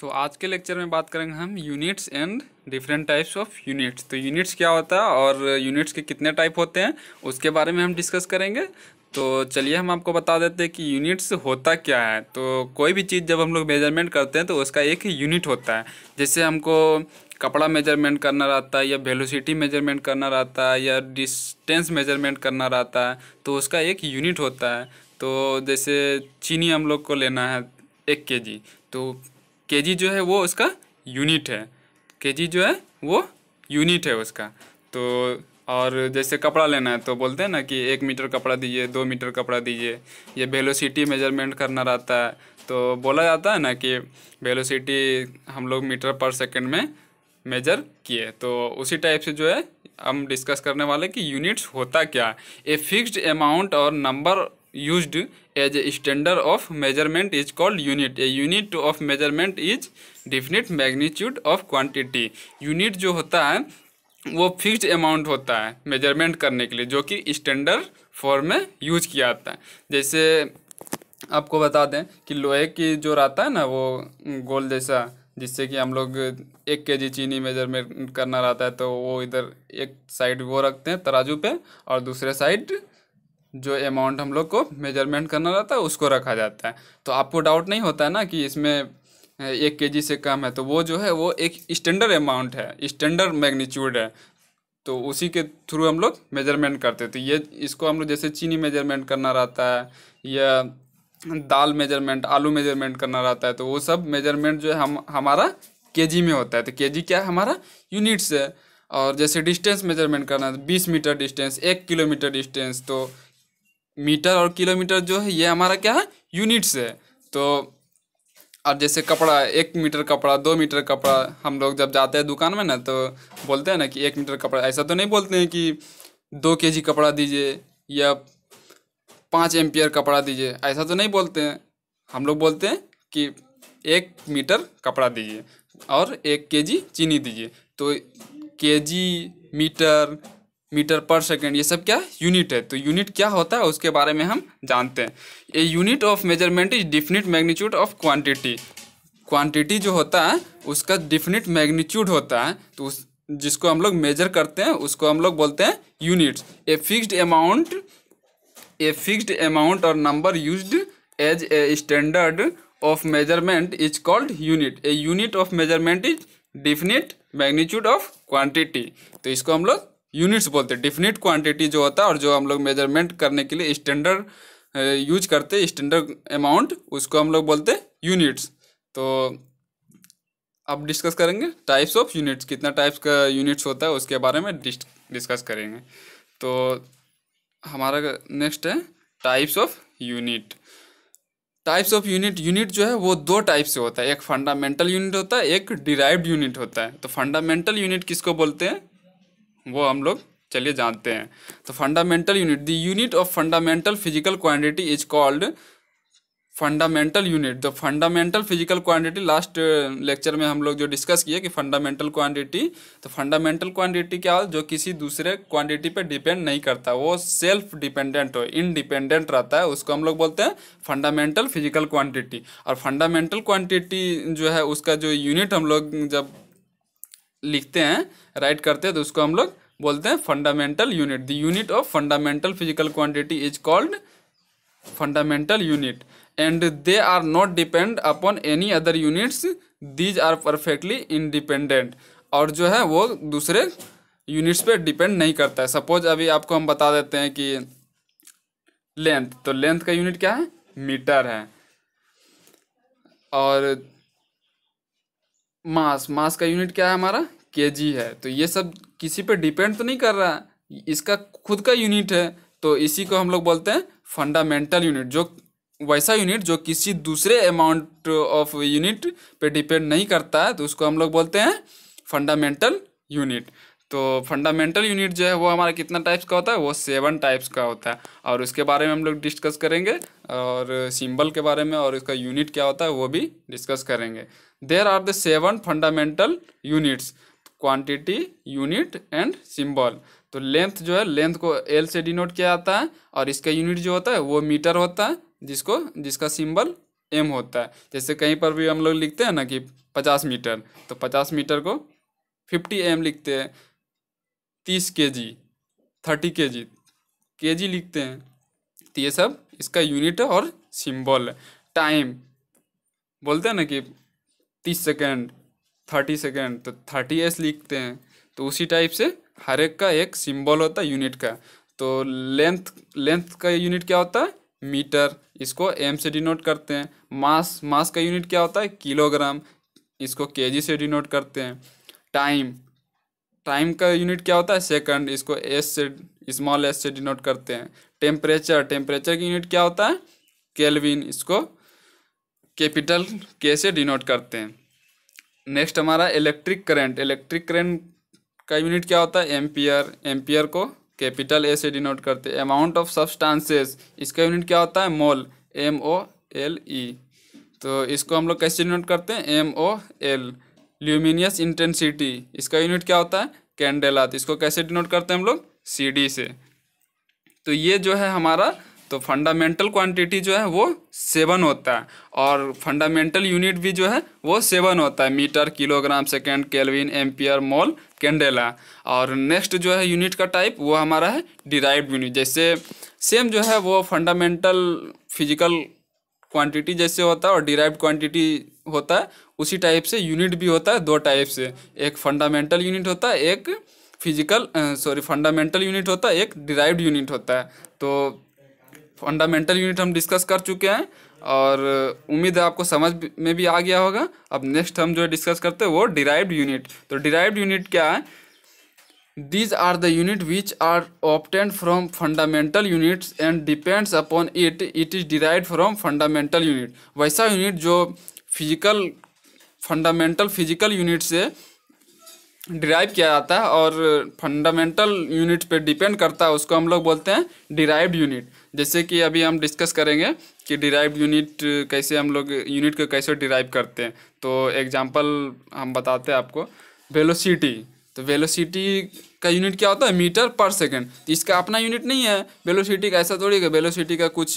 तो आज के लेक्चर में बात करेंगे हम units and different types of units तो यूनिट्स क्या होता है और यूनिट्स के कितने टाइप होते हैं उसके बारे में हम डिस्कस करेंगे तो चलिए हम आपको बता देते हैं कि यूनिट्स होता क्या है तो कोई भी चीज़ जब हम लोग मेजरमेंट करते हैं तो उसका एक यूनिट होता है जैसे हमको कपड़ा मेजरमेंट करना रहता है या वेलोसिटी मेजरमेंट करना रहता है या डिस्टेंस मेजरमेंट करना रहता है तो उसका एक यूनिट होता है तो जैसे चीनी हम लोग को लेना है एक के जी तो के जो है वो उसका यूनिट है के जो है वो यूनिट है उसका तो और जैसे कपड़ा लेना है तो बोलते हैं ना कि एक मीटर कपड़ा दीजिए दो मीटर कपड़ा दीजिए ये वेलोसिटी मेजरमेंट करना रहता है तो बोला जाता है ना कि वेलोसिटी हम लोग मीटर पर सेकंड में मेजर किए तो उसी टाइप से जो है हम डिस्कस करने वाले कि यूनिट्स होता क्या ए फिक्स्ड अमाउंट और number used as a standard of measurement is called unit a unit of measurement is definite magnitude of quantity unit जो होता है वो फिक्स्ड अमाउंट होता है मेजरमेंट करने के लिए जो कि स्टैंडर्ड फॉर्म में यूज किया जाता है जैसे आपको बता दें कि लोहे की जो रहता है ना वो गोल जैसा जिससे कि हम लोग एक के जी चीनी मेजरमेंट करना रहता है तो वो इधर एक साइड वो रखते हैं तराजू पे और दूसरे साइड जो अमाउंट हम लोग को मेजरमेंट करना रहता है उसको रखा जाता है तो आपको डाउट नहीं होता है ना कि इसमें एक के से कम है तो वो जो है वो एक स्टैंडर्ड अमाउंट है स्टैंडर्ड मैग्नीट्यूड है तो उसी के थ्रू हम लोग मेजरमेंट करते हैं तो ये इसको हम लोग जैसे चीनी मेजरमेंट करना रहता है या दाल मेजरमेंट आलू मेजरमेंट करना रहता है तो वो सब मेजरमेंट जो है हम हमारा केजी में होता है तो केजी क्या है हमारा यूनिट्स है और जैसे डिस्टेंस मेजरमेंट करना है बीस मीटर डिस्टेंस एक किलोमीटर डिस्टेंस तो मीटर और किलोमीटर जो है ये हमारा क्या है यूनिट्स है तो और जैसे कपड़ा एक मीटर कपड़ा दो मीटर कपड़ा हम लोग जब जाते हैं दुकान में ना तो बोलते हैं ना कि एक मीटर कपड़ा ऐसा तो नहीं बोलते हैं कि दो के जी कपड़ा दीजिए या पाँच एम्पियर कपड़ा दीजिए ऐसा तो नहीं बोलते हैं हम लोग बोलते हैं कि एक मीटर कपड़ा दीजिए और एक के जी चीनी दीजिए तो K G metre metre per second ये सब क्या यूनिट है तो यूनिट क्या होता है उसके बारे में हम जानते हैं a unit of measurement is definite magnitude of quantity quantity जो होता है उसका डिफिनिट मैग्नीट्यूड होता है तो उस जिसको हम लोग मेजर करते हैं उसको हम लोग बोलते हैं units a fixed amount a fixed amount और number used as a standard of measurement is called unit a unit of measurement is definite magnitude of quantity तो इसको हम लोग यूनिट्स बोलते हैं डिफिनिट क्वांटिटी जो होता है और जो हम लोग मेजरमेंट करने के लिए स्टैंडर्ड यूज करते स्टैंडर्ड अमाउंट उसको हम लोग बोलते हैं यूनिट्स तो अब डिस्कस करेंगे टाइप्स ऑफ यूनिट्स कितना टाइप्स का यूनिट्स होता है उसके बारे में डिस्कस करेंगे तो हमारा नेक्स्ट है types of unit types of unit unit जो है वो दो टाइप से होता है एक फंडामेंटल यूनिट होता है एक डिराइव्ड यूनिट होता है तो फंडामेंटल यूनिट किसको बोलते हैं वो हम लोग चलिए जानते हैं तो fundamental unit the unit of fundamental physical quantity is called fundamental unit the fundamental physical quantity last lecture में हम लोग जो डिस्कस किए कि फंडामेंटल क्वांटिटी तो फंडामेंटल क्वांटिटी क्या जो किसी दूसरे क्वांटिटी पे डिपेंड नहीं करता वो सेल्फ डिपेंडेंट हो इनडिपेंडेंट रहता है उसको हम लोग बोलते हैं फंडामेंटल फिजिकल क्वांटिटी और फंडामेंटल क्वांटिटी जो है उसका जो यूनिट हम लोग जब लिखते हैं राइट करते हैं तो उसको हम लोग बोलते हैं fundamental unit the unit of fundamental physical quantity is called fundamental unit and they are not depend upon any other units these are perfectly independent और जो है वो दूसरे यूनिट्स पे डिपेंड नहीं करता है सपोज अभी आपको हम बता देते हैं कि लेंथ तो लेंथ का यूनिट क्या है मीटर है और मास मास का यूनिट क्या है हमारा के है तो ये सब किसी पे डिपेंड तो नहीं कर रहा है इसका खुद का यूनिट है तो इसी को हम लोग बोलते हैं फंडामेंटल यूनिट जो वैसा यूनिट जो किसी दूसरे अमाउंट ऑफ यूनिट पे डिपेंड नहीं करता है तो उसको हम लोग बोलते हैं फंडामेंटल यूनिट तो फंडामेंटल यूनिट जो है वो हमारा कितना टाइप्स का होता है वो सेवन टाइप्स का होता है और उसके बारे में हम लोग डिस्कस करेंगे और सिंबल के बारे में और उसका यूनिट क्या होता है वो भी डिस्कस करेंगे there are the seven fundamental units quantity unit and symbol तो लेंथ जो है लेंथ को एल से डिनोट किया जाता है और इसका यूनिट जो होता है वो मीटर होता है जिसको जिसका सिंबल एम होता है जैसे कहीं पर भी हम लोग लिखते हैं ना कि पचास मीटर तो पचास मीटर को फिफ्टी एम लिखते हैं तीस के जी थर्टी के जी के जी लिखते हैं तो ये सब इसका यूनिट है और सिंबल है टाइम बोलते हैं ना कि तीस सेकेंड थर्टी सेकेंड तो थर्टी एस लिखते हैं तो उसी टाइप से हर एक का एक सिंबल होता है यूनिट का तो लेंथ लेंथ का यूनिट क्या होता है मीटर इसको एम से डिनोट करते हैं मास मास का यूनिट क्या होता है किलोग्राम इसको केजी से डिनोट करते हैं टाइम टाइम का यूनिट क्या होता है सेकंड इसको एस से स्मॉल एस से डिनोट करते हैं टेम्परेचर टेम्परेचर की यूनिट क्या होता है केल्विन इसको कैपिटल के से डिनोट करते हैं नेक्स्ट हमारा इलेक्ट्रिक करंट इलेक्ट्रिक करंट का यूनिट क्या होता है एम्पियर एम्पियर को कैपिटल ए से डिनोट करते हैं अमाउंट ऑफ सब्सटांसेस इसका यूनिट क्या होता है मोल एम ओ एल ई तो इसको हम लोग कैसे डिनोट करते हैं M O L luminous intensity इसका यूनिट क्या होता है कैंडेला तो इसको कैसे डिनोट करते हैं हम लोग सी से तो ये जो है हमारा तो फंडामेंटल क्वांटिटी जो है वो सेवन होता है और फंडामेंटल यूनिट भी जो है वो सेवन होता है metre kilogram second kelvin ampere mole candela और नेक्स्ट जो है यूनिट का टाइप वो हमारा है डिराइव यूनिट जैसे सेम जो है वो फंडामेंटल फिजिकल क्वांटिटी जैसे होता है और डिराइव क्वांटिटी होता है उसी टाइप से यूनिट भी होता है दो टाइप से एक फंडामेंटल यूनिट होता है एक फिजिकल सॉरी फंडामेंटल यूनिट होता है एक डिराइव्ड यूनिट होता है तो फंडामेंटल यूनिट हम डिस्कस कर चुके हैं और उम्मीद है आपको समझ में भी आ गया होगा अब नेक्स्ट हम जो डिस्कस करते हैं वो डिराइव्ड यूनिट तो डिराइव्ड यूनिट क्या है these are the unit which are obtained from fundamental units and depends upon it it is derive from fundamental unit वैसा यूनिट जो फिजिकल फंडामेंटल फिजिकल यूनिट से डिराइव किया जाता है और फंडामेंटल यूनिट पे डिपेंड करता है उसको हम लोग बोलते हैं डिराइव्ड यूनिट जैसे कि अभी हम डिस्कस करेंगे कि डिराइव्ड यूनिट कैसे हम लोग यूनिट को कैसे डिराइव करते हैं तो एग्जांपल हम बताते हैं आपको वेलोसिटी तो वेलोसिटी का यूनिट क्या होता है मीटर पर सेकेंड तो इसका अपना यूनिट नहीं है वेलोसिटी का ऐसा थोड़ी है वेलोसिटी का कुछ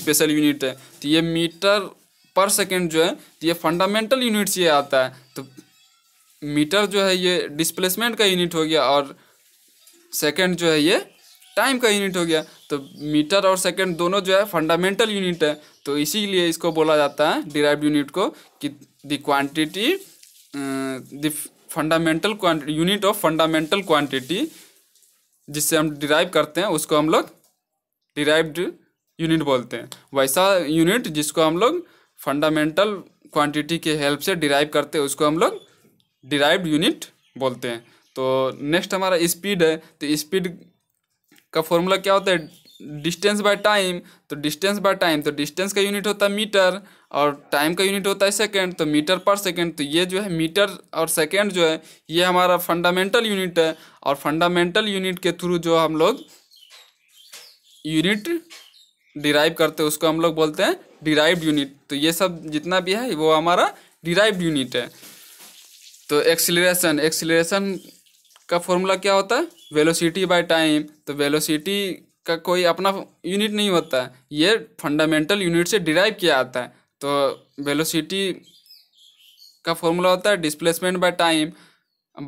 स्पेशल यूनिट है तो ये मीटर पर सेकेंड जो है तो ये फंडामेंटल यूनिट से आता है तो मीटर जो है ये डिस्प्लेसमेंट का यूनिट हो गया और सेकेंड जो है ये टाइम का यूनिट हो गया तो मीटर और सेकेंड दोनों जो है फंडामेंटल यूनिट है तो इसीलिए इसको बोला जाता है डिराइव यूनिट को कि the quantity fundamental unit of fundamental quantity जिससे हम डिराइव करते हैं उसको हम लोग डिराइव्ड यूनिट बोलते हैं वैसा यूनिट जिसको हम लोग फंडामेंटल क्वांटिटी के हेल्प से डिराइव करते हैं उसको हम लोग डिराइव्ड यूनिट बोलते हैं तो नेक्स्ट हमारा स्पीड है तो स्पीड का फॉर्मूला क्या होता है डिस्टेंस बाय टाइम तो डिस्टेंस बाय टाइम तो डिस्टेंस का यूनिट होता है मीटर और टाइम का यूनिट होता है सेकेंड तो मीटर पर सेकेंड तो ये जो है मीटर और सेकेंड जो है ये हमारा फंडामेंटल यूनिट है और फंडामेंटल यूनिट के थ्रू जो हम लोग यूनिट डिराइव करते हैं उसको हम लोग बोलते हैं डिराइव यूनिट तो ये सब जितना भी है वो हमारा डिराइव यूनिट है तो एक्सिलेशन एक्सिलेशन का फॉर्मूला क्या होता है वेलोसिटी बाय टाइम तो वेलोसिटी का कोई अपना यूनिट नहीं होता है ये फंडामेंटल यूनिट से डिराइव किया जाता है तो वेलोसिटी का फॉर्मूला होता है displacement by time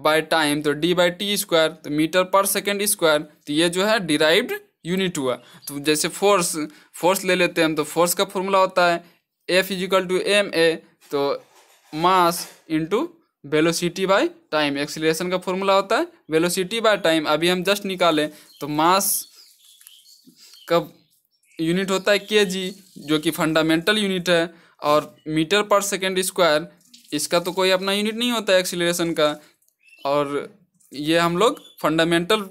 by time तो डी बाई टी स्क्वायर तो मीटर पर सेकेंड स्क्वायर तो ये जो है डिराइव्ड यूनिट हुआ तो जैसे फोर्स फोर्स ले लेते हैं हम तो फोर्स का फॉर्मूला होता है F equal to M A तो mass into velocity by time acceleration का फॉर्मूला होता है वेलोसिटी बाय टाइम अभी हम जस्ट निकालें तो मास कब यूनिट होता है के जी जो कि फंडामेंटल यूनिट है और मीटर पर सेकेंड स्क्वायर इसका तो कोई अपना यूनिट नहीं होता है एक्सीलरेशन का और ये हम लोग फंडामेंटल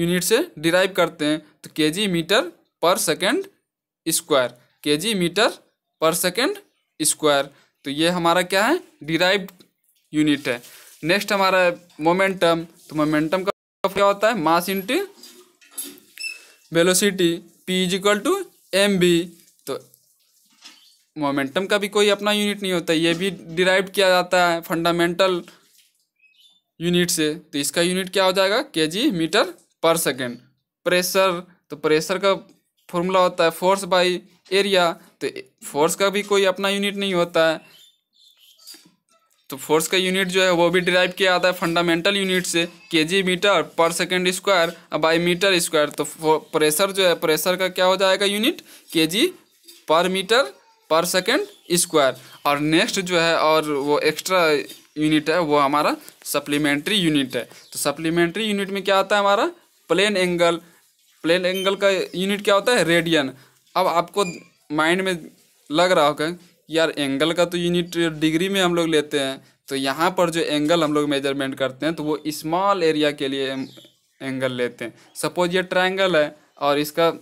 यूनिट से डिराइव करते हैं तो K G metre per second square K G metre per second square तो ये हमारा क्या है डिराइव यूनिट है नेक्स्ट हमारा मोमेंटम तो मोमेंटम का क्या होता है mass into velocity P is equal to M B तो मोमेंटम का भी कोई अपना यूनिट नहीं होता ये भी डिराइव किया जाता है फंडामेंटल यूनिट से तो इसका यूनिट क्या हो जाएगा K G metre per second pressure तो प्रेशर का फॉर्मूला होता है फोर्स बाई एरिया तो फोर्स का भी कोई अपना यूनिट नहीं होता है तो फोर्स का यूनिट जो है वो भी डिराइव किया जाता है फंडामेंटल यूनिट से K G metre per second square by metre square तो प्रेशर जो है प्रेशर का क्या हो जाएगा यूनिट के जी पर मीटर पर सेकेंड स्क्वायर और नेक्स्ट जो है और वो एक्स्ट्रा यूनिट है वो हमारा सप्लीमेंट्री यूनिट है तो सप्लीमेंट्री यूनिट में क्या आता है हमारा प्लेन एंगल प्लेन एंगल का यूनिट क्या होता है रेडियन अब आपको माइंड में लग रहा होगा यार एंगल का तो यूनिट डिग्री में हम लोग लेते हैं तो यहाँ पर जो एंगल हम लोग मेजरमेंट करते हैं तो वो स्मॉल एरिया के लिए एंगल लेते हैं सपोज ये ट्राइंगल है और इसका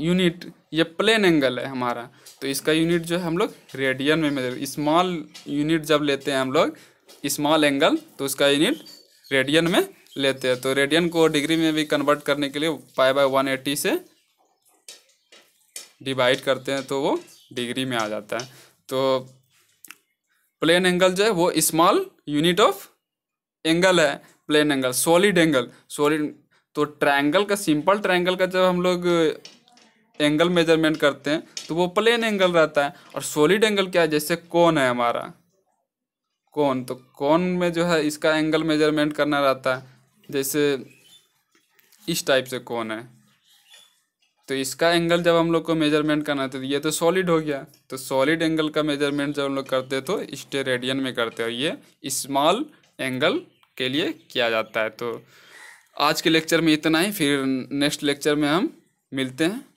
यूनिट ये प्लेन एंगल है हमारा तो इसका यूनिट जो है हम लोग रेडियन में मेजर स्मॉल यूनिट जब लेते हैं हम लोग स्मॉल एंगल तो उसका यूनिट रेडियन में लेते हैं तो रेडियन को डिग्री में भी कन्वर्ट करने के लिए पाई बाय वन एटी से डिवाइड करते हैं तो वो डिग्री में आ जाता है तो प्लेन एंगल जो है वो स्मॉल यूनिट ऑफ एंगल है plane angle solid angle solid तो ट्रायंगल का सिंपल ट्रायंगल का जब हम लोग एंगल मेजरमेंट करते हैं तो वो प्लेन एंगल रहता है और सॉलिड एंगल क्या है जैसे कौन है हमारा कौन तो कौन में जो है इसका एंगल मेजरमेंट करना रहता है जैसे इस टाइप से कौन है तो इसका एंगल जब हम लोग को मेजरमेंट करना था तो ये तो सॉलिड हो गया तो सॉलिड एंगल का मेजरमेंट जब हम लोग करते तो स्टे रेडियन में करते हैं ये स्मॉल एंगल के लिए किया जाता है तो आज के लेक्चर में इतना ही फिर नेक्स्ट लेक्चर में हम मिलते हैं